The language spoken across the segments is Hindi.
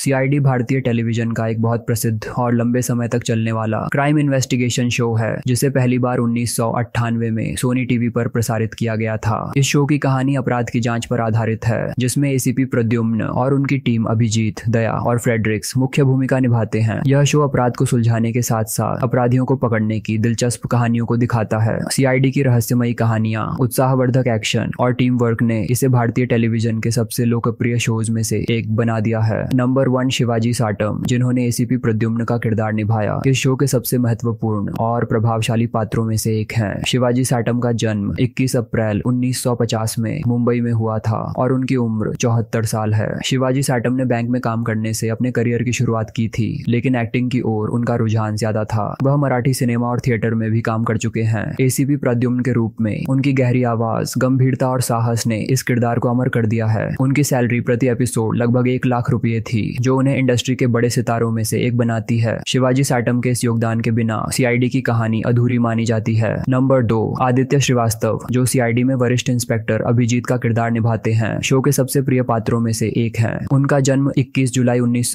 सीआईडी भारतीय टेलीविजन का एक बहुत प्रसिद्ध और लंबे समय तक चलने वाला क्राइम इन्वेस्टिगेशन शो है जिसे पहली बार उन्नीस में सोनी टीवी पर प्रसारित किया गया था इस शो की कहानी अपराध की जांच पर आधारित है जिसमें एसीपी प्रद्युम्न और उनकी टीम अभिजीत दया और फ्रेडरिक्स मुख्य भूमिका निभाते हैं यह शो अपराध को सुलझाने के साथ साथ अपराधियों को पकड़ने की दिलचस्प कहानियों को दिखाता है सीआईडी की रहस्यमयी कहानियां उत्साहवर्धक एक्शन और टीम वर्क ने इसे भारतीय टेलीविजन के सबसे लोकप्रिय शोज में से एक बना दिया है नंबर वन शिवाजी साटम जिन्होंने एसीपी प्रद्युम्न का किरदार निभाया इस शो के सबसे महत्वपूर्ण और प्रभावशाली पात्रों में से एक हैं शिवाजी साटम का जन्म 21 अप्रैल 1950 में मुंबई में हुआ था और उनकी उम्र चौहत्तर साल है शिवाजी साटम ने बैंक में काम करने से अपने करियर की शुरुआत की थी लेकिन एक्टिंग की ओर उनका रुझान ज्यादा था वह मराठी सिनेमा और थिएटर में भी काम कर चुके हैं एसीपी प्रद्युम्न के रूप में उनकी गहरी आवाज गंभीरता और साहस ने इस किरदार को अमर कर दिया है उनकी सैलरी प्रति एपिसोड लगभग एक लाख रुपए थी जो उन्हें इंडस्ट्री के बड़े सितारों में से एक बनाती है शिवाजी सैटम के इस योगदान के बिना सीआईडी की कहानी अधूरी मानी जाती है नंबर दो आदित्य श्रीवास्तव जो सीआईडी में वरिष्ठ इंस्पेक्टर अभिजीत का किरदार निभाते हैं शो के सबसे प्रिय पात्रों में से एक है उनका जन्म इक्कीस जुलाई उन्नीस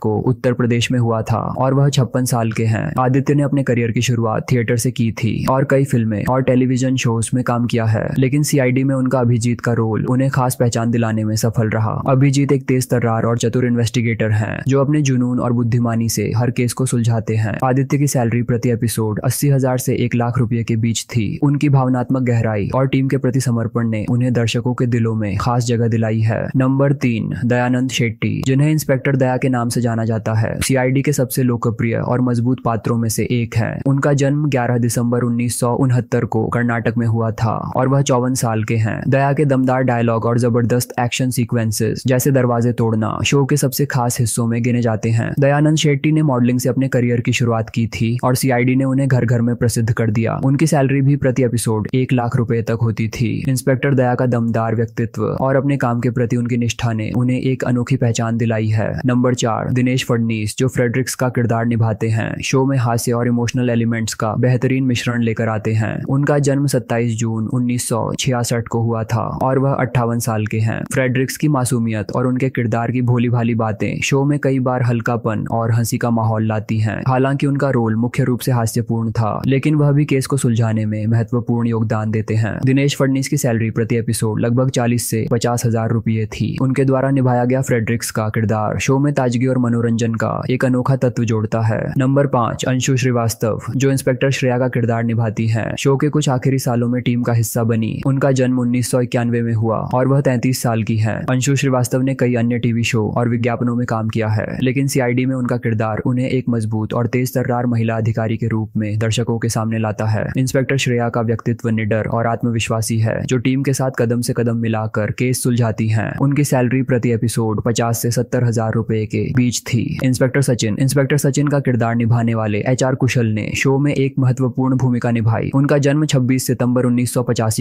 को उत्तर प्रदेश में हुआ था और वह छप्पन साल के हैं आदित्य ने अपने करियर की शुरुआत थिएटर से की थी और कई फिल्में और टेलीविजन शोज में काम किया है लेकिन सीआईडी में उनका अभिजीत का रोल उन्हें खास पहचान दिलाने में सफल रहा अभिजीत एक तेज तर्रार और चतुर इन्वेस्ट इन्वेस्टिगेटर हैं जो अपने जुनून और बुद्धिमानी से हर केस को सुलझाते हैं आदित्य की सैलरी प्रति एपिसोड अस्सी हजार से एक लाख रुपए के बीच थी उनकी भावनात्मक गहराई और टीम के प्रति समर्पण ने उन्हें दर्शकों के दिलों में खास जगह दिलाई है नंबर तीन दयानंद शेट्टी जिन्हें इंस्पेक्टर दया के नाम से जाना जाता है सी के सबसे लोकप्रिय और मजबूत पात्रों में से एक है उनका जन्म ग्यारह दिसंबर उन्नीस को कर्नाटक में हुआ था और वह चौवन साल के हैं दया के दमदार डायलॉग और जबरदस्त एक्शन सीक्वेंसेस जैसे दरवाजे तोड़ना शो के सबसे से खास हिस्सों में गिने जाते हैं दयानंद शेट्टी ने मॉडलिंग से अपने करियर की शुरुआत की थी और सीआईडी ने उन्हें घर घर में प्रसिद्ध कर दिया उनकी सैलरी भी प्रति एपिसोड एक लाख रुपए तक होती थी इंस्पेक्टर दया का दमदार व्यक्तित्व और अपने काम के प्रति उनकी निष्ठा ने उन्हें एक अनोखी पहचान दिलाई है नंबर चार दिनेश फडनीस जो फ्रेडरिक्स का किरदार निभाते हैं शो में हास्य और इमोशनल एलिमेंट्स का बेहतरीन मिश्रण लेकर आते हैं उनका जन्म 27 जून 1966 को हुआ था और वह अट्ठावन साल के हैं फ्रेडरिक्स की मासूमियत और उनके किरदार की भोली भाली बात बातें शो में कई बार हल्कापन और हंसी का माहौल लाती हैं हालांकि उनका रोल मुख्य रूप से हास्यपूर्ण था लेकिन वह भी केस को सुलझाने में महत्वपूर्ण योगदान देते हैं दिनेश फडनीस की सैलरी प्रति एपिसोड लगभग चालीस से पचास हजार रुपये थी उनके द्वारा निभाया गया फ्रेडरिक्स का किरदार शो में ताजगी और मनोरंजन का एक अनोखा तत्व जोड़ता है नंबर पांच अंशु श्रीवास्तव जो इंस्पेक्टर श्रेया का किरदार निभाती है शो के कुछ आखिरी सालों में टीम का हिस्सा बनी उनका जन्म उन्नीस में हुआ और वह तैतीस साल की है अंशु श्रीवास्तव ने कई अन्य टीवी शो और विज्ञापन सपनों में काम किया है लेकिन सीआईडी में उनका किरदार उन्हें एक मजबूत और तेज तर्रार महिला अधिकारी के रूप में दर्शकों के सामने लाता है इंस्पेक्टर श्रेया का व्यक्तित्व निडर और आत्मविश्वासी है जो टीम के साथ कदम से कदम मिलाकर केस सुलझाती है उनकी सैलरी प्रति एपिसोड पचास से सत्तर हजार रूपए के बीच थी इंस्पेक्टर सचिन इंस्पेक्टर सचिन का किरदार निभाने वाले एच कुशल ने शो में एक महत्वपूर्ण भूमिका निभाई उनका जन्म छब्बीस सितम्बर उन्नीस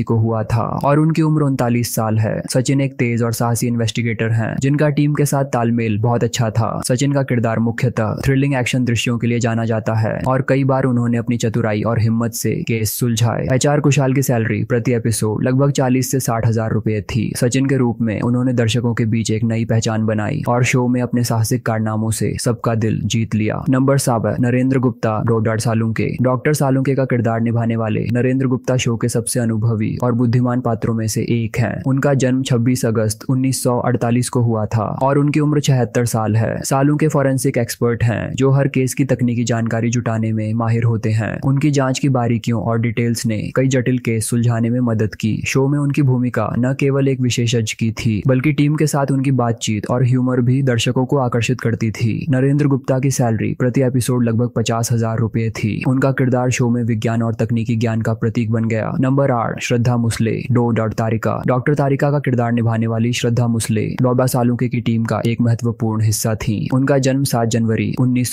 को हुआ था और उनकी उम्र उनतालीस साल है सचिन एक तेज और साहसी इन्वेस्टिगेटर है जिनका टीम के साथ तालमेल खेल बहुत अच्छा था सचिन का किरदार मुख्यतः थ्रिलिंग एक्शन दृश्यों के लिए जाना जाता है और कई बार उन्होंने अपनी चतुराई और हिम्मत से केस सुलझाए एच कुशाल की सैलरी प्रति एपिसोड लगभग चालीस से साठ हजार रूपए थी सचिन के रूप में उन्होंने दर्शकों के बीच एक नई पहचान बनाई और शो में अपने साहसिक कारनामों से सबका दिल जीत लिया नंबर सात नरेंद्र गुप्ता डॉक्टर सालुंके डॉक्टर सालुंके का किरदार निभाने वाले नरेंद्र गुप्ता शो के सबसे अनुभवी और बुद्धिमान पात्रों में से एक है उनका जन्म छब्बीस अगस्त 1948 को हुआ था और उनकी उम्र छहत्तर साल है सालों के फॉरेंसिक एक्सपर्ट हैं जो हर केस की तकनीकी जानकारी जुटाने में माहिर होते हैं उनकी जांच की बारीकियों और डिटेल्स ने कई जटिल केस सुलझाने में मदद की शो में उनकी भूमिका न केवल एक विशेषज्ञ की थी बल्कि टीम के साथ उनकी बातचीत और ह्यूमर भी दर्शकों को आकर्षित करती थी नरेंद्र गुप्ता की सैलरी प्रति एपिसोड लगभग पचास हजार रूपए थी उनका किरदार शो में विज्ञान और तकनीकी ज्ञान का प्रतीक बन गया नंबर आठ श्रद्धा मुसले डो डॉट तारिका डॉक्टर तारिका का किरदार निभाने वाली श्रद्धा मुसले डॉबा सालुके की टीम का एक महत्व महत्वपूर्ण हिस्सा थी उनका जन्म सात जनवरी उन्नीस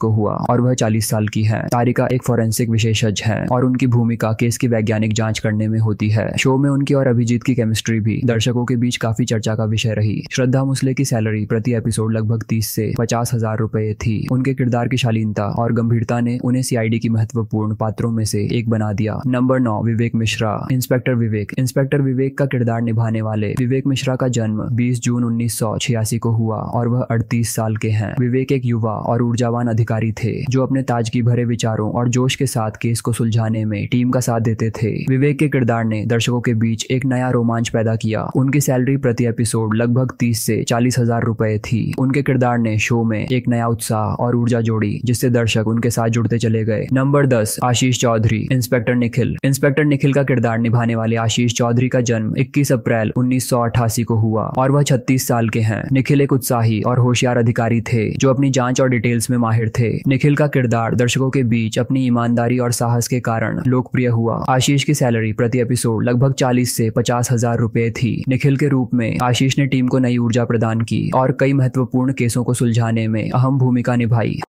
को हुआ और वह चालीस साल की है तारिका एक फोरेंसिक विशेषज्ञ है और उनकी भूमिका केस की वैज्ञानिक जाँच करने में होती है शो में उनकी और अभिजीत की केमिस्ट्री भी दर्शकों के बीच काफी चर्चा का विषय रही श्रद्धा मुसले की सैलरी प्रति एपिसोड लगभग तीस से पचास हजार रूपए थी उनके किरदार की शालीनता और गंभीरता ने उन्हें सीआईडी की महत्वपूर्ण पात्रों में से एक बना दिया नंबर नौ विवेक मिश्रा इंस्पेक्टर विवेक इंस्पेक्टर विवेक का किरदार निभाने वाले विवेक मिश्रा का जन्म 20 जून उन्नीस को हुआ और वह अड़तीस साल के हैं विवेक एक युवा और ऊर्जावान अधिकारी थे जो अपने ताजगी भरे विचारों और जोश के साथ केस को सुलझाने में टीम का साथ देते थे विवेक के किरदार ने दर्शकों के बीच एक नया रोमांच पैदा किया उनकी सैलरी प्रति एपिसोड लगभग तीस से चालीस हजार रूपए थी उनके किरदार ने शो में एक नया उत्साह और ऊर्जा जोड़ी जिससे दर्शक उनके साथ जुड़ते चले गए नंबर दस आशीष चौधरी इंस्पेक्टर निखिल इंस्पेक्टर निखिल का किरदार निभाने वाले आशीष चौधरी का जन्म इक्कीस अप्रैल उन्नीस को हुआ और वह छत्तीस साल के हैं निखिल एक उत्साह उत्साही और होशियार अधिकारी थे जो अपनी जांच और डिटेल्स में माहिर थे निखिल का किरदार दर्शकों के बीच अपनी ईमानदारी और साहस के कारण लोकप्रिय हुआ आशीष की सैलरी प्रति एपिसोड लगभग चालीस से पचास हजार रूपए थी निखिल के रूप में आशीष ने टीम को नई ऊर्जा प्रदान की और कई महत्वपूर्ण केसों को सुलझाने में अहम भूमिका निभाई